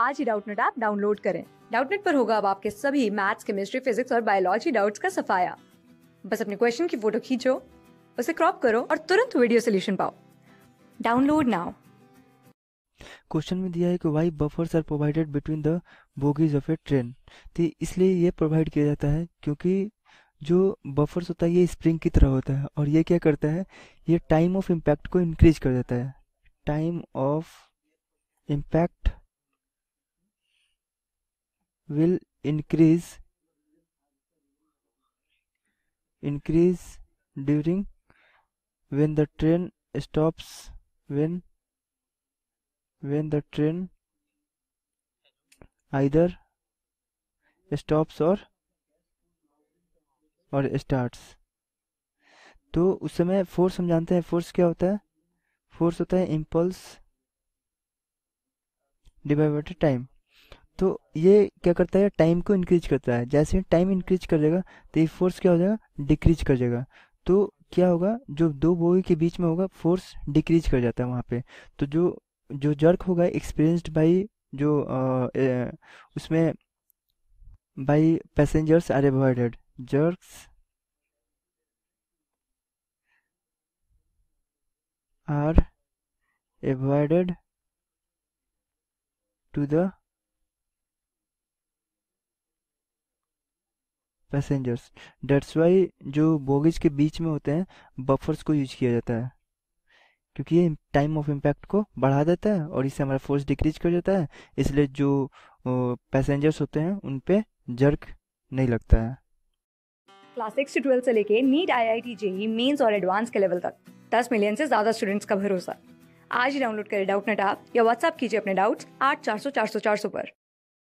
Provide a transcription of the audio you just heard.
आज ही Doubtnut app download करें डाउटनेट पर होगा अब आपके सभी मैथ्स केमिस्ट्री फिजिक्स और बायोलॉजी डाउट्स का सफाया बस अपने क्वेश्चन की फोटो खींचो उसे क्रॉप करो और तुरंत वीडियो सोल्यूशन पाओ डाउनलोड नाउ क्वेश्चन में दिया है कि why buffers are provided between the bogies of a train तो इसलिए ये प्रोवाइड किया जाता है क्योंकि जो बफर्स होता है ये स्प्रिंग की तरह होता है और ये क्या करता है ये टाइम ऑफ इम्पैक्ट को इंक्रीज कर देता है time of impact will increase increase during when the train stops when when the train either stops or और starts तो उस समय फोर्स हम जानते हैं फोर्स क्या होता है फोर्स होता है इम्पल्स डिवाइड टाइम तो ये क्या करता है टाइम को इंक्रीज करता है जैसे ही टाइम इंक्रीज कर देगा तो ये फोर्स क्या हो जाएगा डिक्रीज कर जाएगा तो क्या होगा जो दो बोगी के बीच में होगा फोर्स डिक्रीज कर जाता है वहाँ पे तो जो जो जर्क होगा एक्सपीरियंस्ड बाई जो आ, ए, उसमें भाई passengers are avoided jerks are avoided to the passengers that's why जो बोगीज के बीच में होते हैं बफर्स को यूज किया जाता है क्योंकि ये टाइम ऑफ इम्पैक्ट को बढ़ा देता है और इससे हमारा फोर्स डिक्रीज कर जाता है इसलिए जो पैसेंजर्स होते हैं उन पर जर्क नहीं लगता है क्लास सिक्स से ट्वेल्थ से लेके NEET I I T JEE mains और एडवांस के लेवल तक दस मिलियन से ज़्यादा स्टूडेंट्स का भरोसा आज ही डाउनलोड करें डाउट नेट आप या व्हाट्सअप कीजिए अपने डाउट्स आठ चार सौ चार सौ चार सौ पर